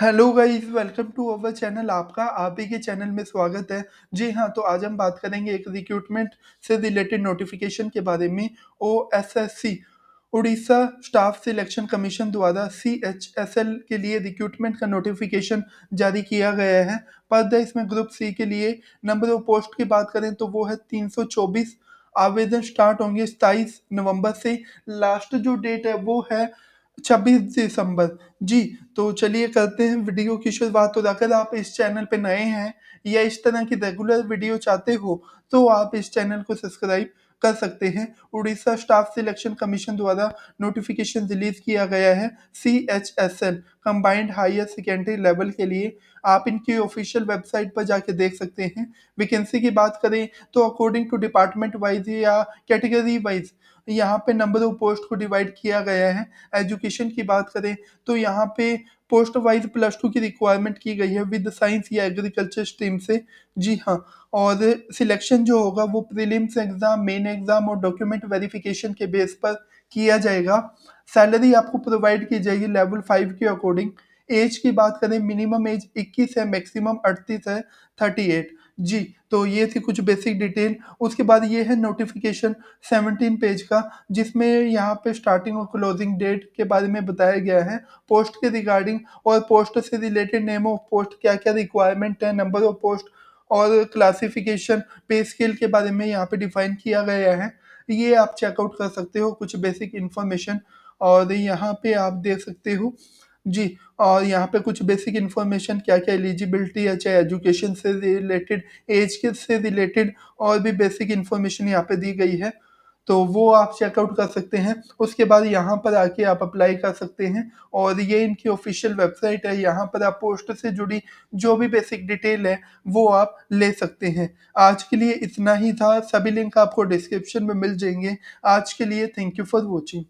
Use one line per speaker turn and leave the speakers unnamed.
hello guys welcome to our channel आपका आप ही के चैनल में स्वागत है जी हाँ तो आज हम बात करेंगे एक रिक्रूटमेंट से रिलेटेड नोटिफिकेशन के बारे में O S S C Orissa staff selection commission द्वारा सी एच एस एल के लिए रिक्रूटमेंट का नोटिफिकेशन जारी किया गया है पर इसमें ग्रुप सी के लिए नंबर ऑफ पोस्ट की बात करें तो वो है तीन सौ चौबीस आवेदन स्टार्ट होंगे सताईस नवंबर से लास्ट जो डेट है वो है छब्बीस दिसंबर जी तो चलिए करते हैं वीडियो की शुरुआत और तो अगर आप इस चैनल पे नए हैं या इस तरह की रेगुलर वीडियो चाहते हो तो आप इस चैनल को सब्सक्राइब कर सकते हैं उड़ीसा स्टाफ सिलेक्शन कमीशन द्वारा नोटिफिकेशन रिलीज किया गया है C H S L combined higher secondary level के लिए आप इनकी ऑफिशियल वेबसाइट पर जाके देख सकते हैं वैकेंसी की बात करें तो अकॉर्डिंग टू डिपार्टमेंट वाइज या कैटेगरी वाइज यहाँ पे नंबर ऑफ पोस्ट को डिवाइड किया गया है एजुकेशन की बात करें तो यहाँ पे पोस्ट वाइज प्लस टू की रिक्वायरमेंट की गई है विद साइंस या एग्रीकल्चर स्ट्रीम से जी हाँ और सिलेक्शन जो होगा वो प्रीलिम्स एग्ज़ाम मेन एग्ज़ाम और डॉक्यूमेंट वेरिफिकेशन के बेस पर किया जाएगा सैलरी आपको प्रोवाइड की जाएगी लेवल फाइव के अकॉर्डिंग एज की बात करें मिनिमम एज 21 है मैक्सिमम 38 है 38 जी तो ये थी कुछ बेसिक डिटेल उसके बाद ये है नोटिफिकेशन 17 पेज का जिसमें यहाँ पे स्टार्टिंग और क्लोजिंग डेट के बारे में बताया गया है पोस्ट के रिगार्डिंग और पोस्ट से रिलेटेड नेम ऑफ पोस्ट क्या क्या रिक्वायरमेंट है नंबर ऑफ पोस्ट और क्लासिफिकेशन पे स्केल के बारे में यहाँ पे डिफाइन किया गया है ये आप चेकआउट कर सकते हो कुछ बेसिक इन्फॉर्मेशन और यहाँ पे आप देख सकते हो जी और यहाँ पे कुछ बेसिक इन्फॉर्मेशन क्या क्या एलिजिबिलिटी है चाहे एजुकेशन से रिलेटेड एज के से रिलेटेड और भी बेसिक इन्फॉर्मेशन यहाँ पे दी गई है तो वो आप चेकआउट कर सकते हैं उसके बाद यहाँ पर आके आप अप्लाई कर सकते हैं और ये इनकी ऑफिशियल वेबसाइट है यहाँ पर आप पोस्ट से जुड़ी जो भी बेसिक डिटेल है वो आप ले सकते हैं आज के लिए इतना ही था सभी लिंक आपको डिस्क्रिप्शन में मिल जाएंगे आज के लिए थैंक यू फॉर वॉचिंग